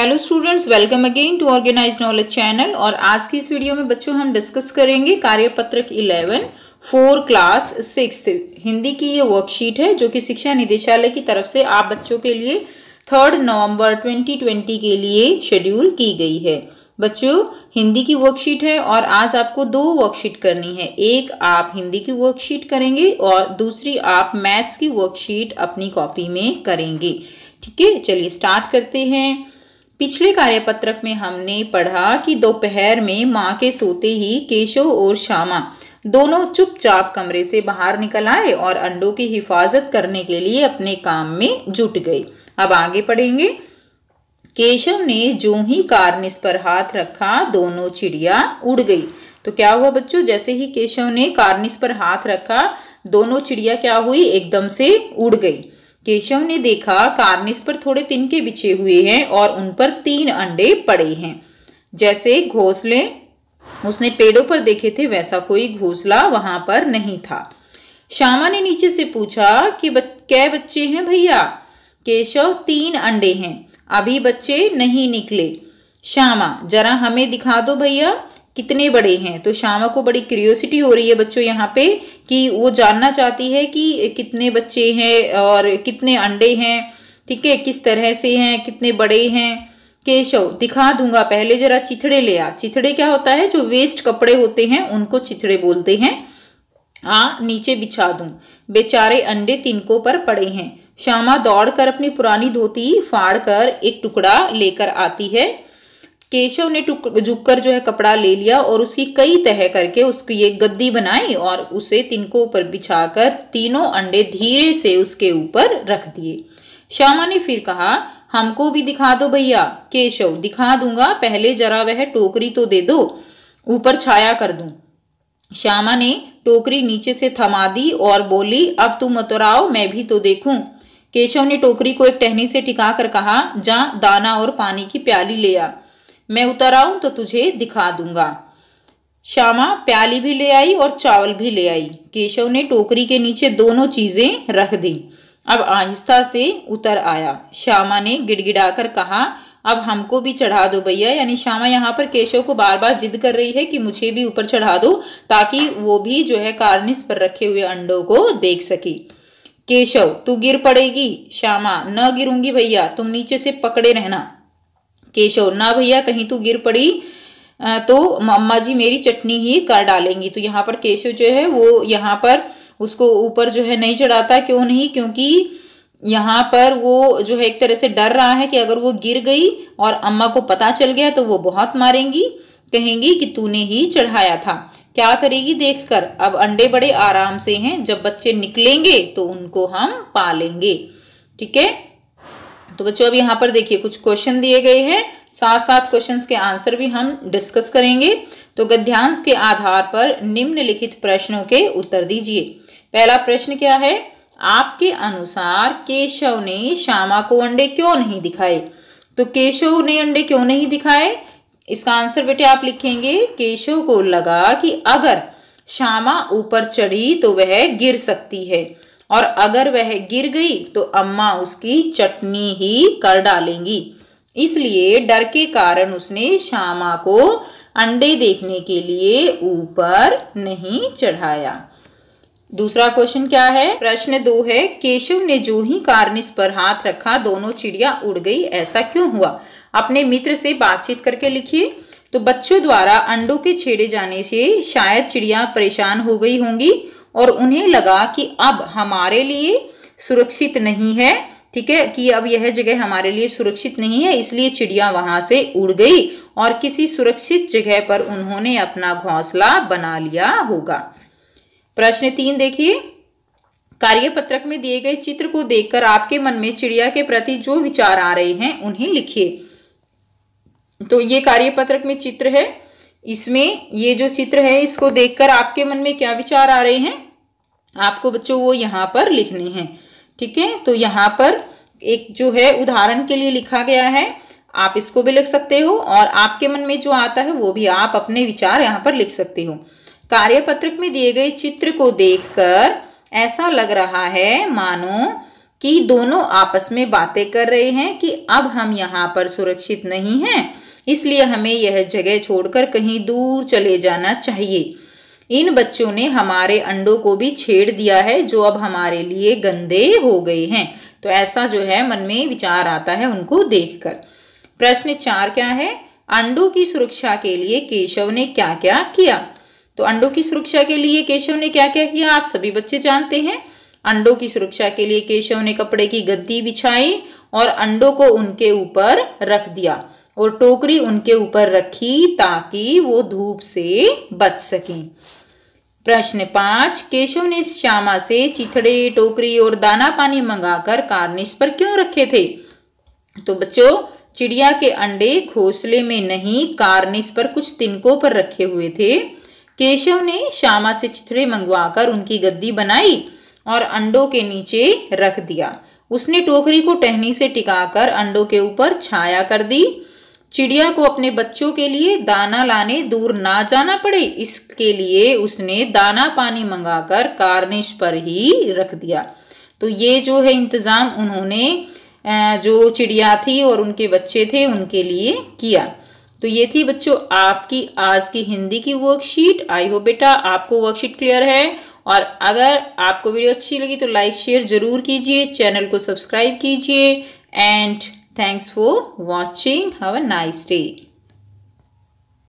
Hello students welcome again to organize knowledge channel और आज की इस वीडियो में बच्चों हम डिस्कस करेंगे कार्यपत्रक 11 फोर क्लास सिक्स हिंदी की ये वर्कशीट है जो कि शिक्षा निदेशालय की तरफ से आप बच्चों के लिए थर्ड नवंबर 2020 के लिए शेड्यूल की गई है बच्चों हिंदी की वर्कशीट है और आज आपको दो वर्कशीट करनी है एक आप हिंदी की वर्कशीट करेंगे और दूसरी आप मैथ्स की वर्कशीट अपनी कॉपी में करेंगे ठीक है चलिए स्टार्ट करते हैं पिछले कार्यपत्रक में हमने पढ़ा कि दोपहर में माँ के सोते ही केशव और श्यामा दोनों चुपचाप कमरे से बाहर निकल आए और अंडों की हिफाजत करने के लिए अपने काम में जुट गए अब आगे पढ़ेंगे केशव ने जो ही कार्निस पर हाथ रखा दोनों चिड़िया उड़ गई तो क्या हुआ बच्चों जैसे ही केशव ने कार्निस पर हाथ रखा दोनों चिड़िया क्या हुई एकदम से उड़ गई केशव ने देखा कार्निस पर थोड़े तिनके बिछे हुए हैं और उन पर तीन अंडे पड़े हैं जैसे घोंसले उसने पेड़ों पर देखे थे वैसा कोई घोंसला वहां पर नहीं था श्यामा ने नीचे से पूछा कि बच, क्या बच्चे हैं भैया केशव तीन अंडे हैं अभी बच्चे नहीं निकले श्यामा जरा हमें दिखा दो भैया कितने बड़े हैं तो श्यामा को बड़ी क्यूरियोसिटी हो रही है बच्चों यहाँ पे कि वो जानना चाहती है कि कितने बच्चे हैं और कितने अंडे हैं ठीक है किस तरह से हैं कितने बड़े हैं केशव दिखा दूंगा पहले जरा चिथड़े ले आ चिथड़े क्या होता है जो वेस्ट कपड़े होते हैं उनको चिथड़े बोलते हैं आ नीचे बिछा दूं बेचारे अंडे तिनकों पर पड़े हैं श्यामा दौड़कर अपनी पुरानी धोती फाड़ कर एक टुकड़ा लेकर आती है केशव ने झुक कर जो है कपड़ा ले लिया और उसकी कई तह करके उसकी ये गद्दी बनाई और उसे तिनकों पर बिछाकर तीनों अंडे धीरे से उसके ऊपर रख दिए श्यामा ने फिर कहा हमको भी दिखा दो भैया केशव दिखा दूंगा पहले जरा वह टोकरी तो दे दो ऊपर छाया कर दू श्यामा ने टोकरी नीचे से थमा दी और बोली अब तुम मतराओ मैं भी तो देखूं केशव ने टोकरी को एक टहनी से टिका कर कहा जा दाना और पानी की प्याली ले आ मैं उतर आऊं तो तुझे दिखा दूंगा श्यामा प्याली भी ले आई और चावल भी ले आई केशव ने टोकरी के नीचे दोनों चीजें रख दी अब आहिस्ता से उतर आया श्यामा ने गिड़गिड़ाकर कहा अब हमको भी चढ़ा दो भैया यानी श्यामा यहाँ पर केशव को बार बार जिद कर रही है कि मुझे भी ऊपर चढ़ा दो ताकि वो भी जो है कार्निस पर रखे हुए अंडों को देख सके केशव तू गिर पड़ेगी श्यामा न गिरूंगी भैया तुम नीचे से पकड़े रहना केशव ना भैया कहीं तू गिर पड़ी तो मम्मा जी मेरी चटनी ही कर डालेंगी तो यहाँ पर केशव जो है वो यहाँ पर उसको ऊपर जो है नहीं चढ़ाता क्यों नहीं क्योंकि यहाँ पर वो जो है एक तरह से डर रहा है कि अगर वो गिर गई और अम्मा को पता चल गया तो वो बहुत मारेंगी कहेंगी कि तूने ही चढ़ाया था क्या करेगी देखकर अब अंडे बड़े आराम से हैं जब बच्चे निकलेंगे तो उनको हम पालेंगे ठीक है तो बच्चों अब यहाँ पर देखिए कुछ क्वेश्चन दिए गए हैं साथ साथ क्वेश्चंस के आंसर भी हम डिस्कस करेंगे तो गद्यांश के आधार पर निम्नलिखित प्रश्नों के उत्तर दीजिए पहला प्रश्न क्या है आपके अनुसार केशव ने श्यामा को अंडे क्यों नहीं दिखाए तो केशव ने अंडे क्यों नहीं दिखाए इसका आंसर बेटे आप लिखेंगे केशव को लगा कि अगर श्यामा ऊपर चढ़ी तो वह गिर सकती है और अगर वह गिर गई तो अम्मा उसकी चटनी ही कर डालेंगी इसलिए डर के कारण उसने श्यामा को अंडे देखने के लिए ऊपर नहीं चढ़ाया दूसरा क्वेश्चन क्या है प्रश्न दो है केशव ने जो ही इस पर हाथ रखा दोनों चिड़िया उड़ गई ऐसा क्यों हुआ अपने मित्र से बातचीत करके लिखिए तो बच्चों द्वारा अंडों के छेड़े जाने से शायद चिड़िया परेशान हो गई होंगी और उन्हें लगा कि अब हमारे लिए सुरक्षित नहीं है ठीक है कि अब यह जगह हमारे लिए सुरक्षित नहीं है इसलिए चिड़िया वहां से उड़ गई और किसी सुरक्षित जगह पर उन्होंने अपना घोंसला बना लिया होगा प्रश्न तीन देखिए कार्यपत्रक में दिए गए चित्र को देखकर आपके मन में चिड़िया के प्रति जो विचार आ रहे हैं उन्हें लिखिए तो ये कार्यपत्रक में चित्र है इसमें ये जो चित्र है इसको देखकर आपके मन में क्या विचार आ रहे हैं आपको बच्चों वो यहाँ पर लिखने हैं ठीक है तो यहाँ पर एक जो है उदाहरण के लिए लिखा गया है आप इसको भी लिख सकते हो और आपके मन में जो आता है वो भी आप अपने विचार यहाँ पर लिख सकते हो कार्यपत्रक में दिए गए चित्र को देखकर ऐसा लग रहा है मानो कि दोनों आपस में बातें कर रहे हैं कि अब हम यहाँ पर सुरक्षित नहीं हैं इसलिए हमें यह जगह छोड़कर कहीं दूर चले जाना चाहिए इन बच्चों ने हमारे अंडों को भी छेड़ दिया है जो अब हमारे लिए गंदे हो गए हैं तो ऐसा जो है मन में विचार आता है उनको देखकर प्रश्न चार क्या है अंडों की सुरक्षा के लिए केशव ने क्या क्या किया तो अंडों की सुरक्षा के लिए केशव ने क्या क्या किया आप सभी बच्चे जानते हैं अंडों की सुरक्षा के लिए केशव ने कपड़े की गद्दी बिछाई और अंडों को उनके ऊपर रख दिया और टोकरी उनके ऊपर रखी ताकि वो धूप से बच सकें प्रश्न पांच केशव ने श्यामा से चिथड़े टोकरी और दाना पानी मंगाकर कार्निश पर क्यों रखे थे तो बच्चों चिड़िया के अंडे घोसले में नहीं कार्निश पर कुछ तिनकों पर रखे हुए थे केशव ने श्यामा से चिथड़े मंगवाकर उनकी गद्दी बनाई और अंडों के नीचे रख दिया उसने टोकरी को टहनी से टिकाकर अंडों के ऊपर छाया कर दी चिड़िया को अपने बच्चों के लिए दाना लाने दूर ना जाना पड़े इसके लिए उसने दाना पानी मंगाकर कार्निश पर ही रख दिया तो ये जो है इंतज़ाम उन्होंने जो चिड़िया थी और उनके बच्चे थे उनके लिए किया तो ये थी बच्चों आपकी आज की हिंदी की वर्कशीट आई हो बेटा आपको वर्कशीट क्लियर है और अगर आपको वीडियो अच्छी लगी तो लाइक शेयर जरूर कीजिए चैनल को सब्सक्राइब कीजिए and Thanks for watching. Have a nice day.